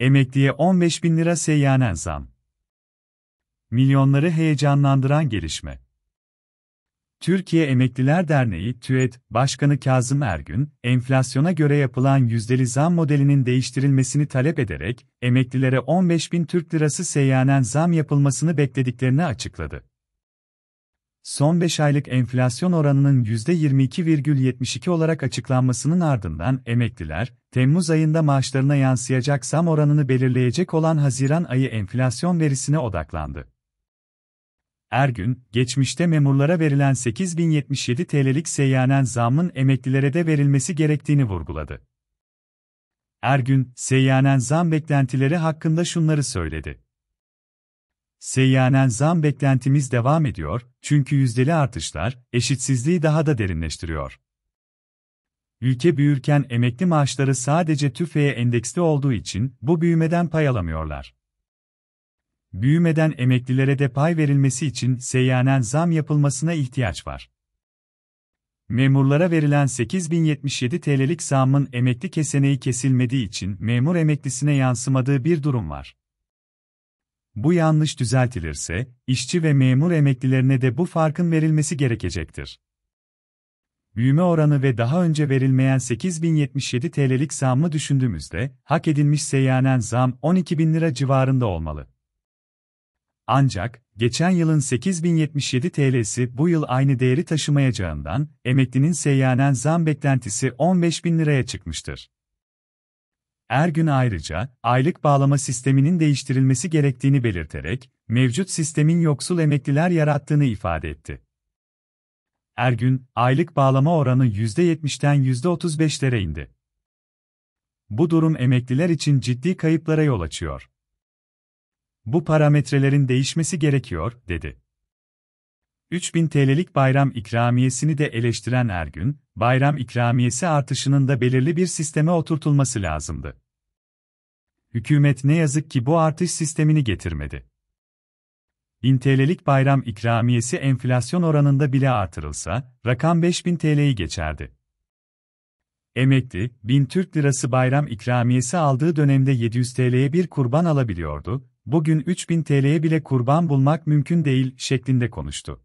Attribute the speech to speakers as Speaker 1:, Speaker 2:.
Speaker 1: Emekliye 15 bin lira seyyanen zam. Milyonları heyecanlandıran gelişme. Türkiye Emekliler Derneği Tüet Başkanı Kazım Ergün, enflasyona göre yapılan yüzdeli zam modelinin değiştirilmesini talep ederek emeklilere 15 bin Türk lirası seyyanen zam yapılmasını beklediklerini açıkladı son 5 aylık enflasyon oranının %22,72 olarak açıklanmasının ardından emekliler, Temmuz ayında maaşlarına yansıyacak zam oranını belirleyecek olan Haziran ayı enflasyon verisine odaklandı. Ergün, geçmişte memurlara verilen 8077 TL'lik seyyanen zamın emeklilere de verilmesi gerektiğini vurguladı. Ergün, seyyanen zam beklentileri hakkında şunları söyledi. Seyyanen zam beklentimiz devam ediyor çünkü yüzdeli artışlar eşitsizliği daha da derinleştiriyor. Ülke büyürken emekli maaşları sadece tüfeğe endeksli olduğu için bu büyümeden pay alamıyorlar. Büyümeden emeklilere de pay verilmesi için seyyanen zam yapılmasına ihtiyaç var. Memurlara verilen 8077 TL'lik zamın emekli keseneği kesilmediği için memur emeklisine yansımadığı bir durum var. Bu yanlış düzeltilirse, işçi ve memur emeklilerine de bu farkın verilmesi gerekecektir. Büyüme oranı ve daha önce verilmeyen 8077 TL'lik zammı düşündüğümüzde, hak edilmiş seyyanen zam 12.000 lira civarında olmalı. Ancak, geçen yılın 8077 TL'si bu yıl aynı değeri taşımayacağından, emeklinin seyyanen zam beklentisi 15.000 liraya çıkmıştır. Ergün ayrıca, aylık bağlama sisteminin değiştirilmesi gerektiğini belirterek, mevcut sistemin yoksul emekliler yarattığını ifade etti. Ergün, aylık bağlama oranı %70'den %35'lere indi. Bu durum emekliler için ciddi kayıplara yol açıyor. Bu parametrelerin değişmesi gerekiyor, dedi. 3000 TL'lik bayram ikramiyesini de eleştiren Ergün, bayram ikramiyesi artışının da belirli bir sisteme oturtulması lazımdı. Hükümet ne yazık ki bu artış sistemini getirmedi. 1000 TL'lik bayram ikramiyesi enflasyon oranında bile artırılsa, rakam 5000 TL'yi geçerdi. Emekli, 1000 Türk Lirası bayram ikramiyesi aldığı dönemde 700 TL'ye bir kurban alabiliyordu, bugün 3000 TL'ye bile kurban bulmak mümkün değil şeklinde konuştu.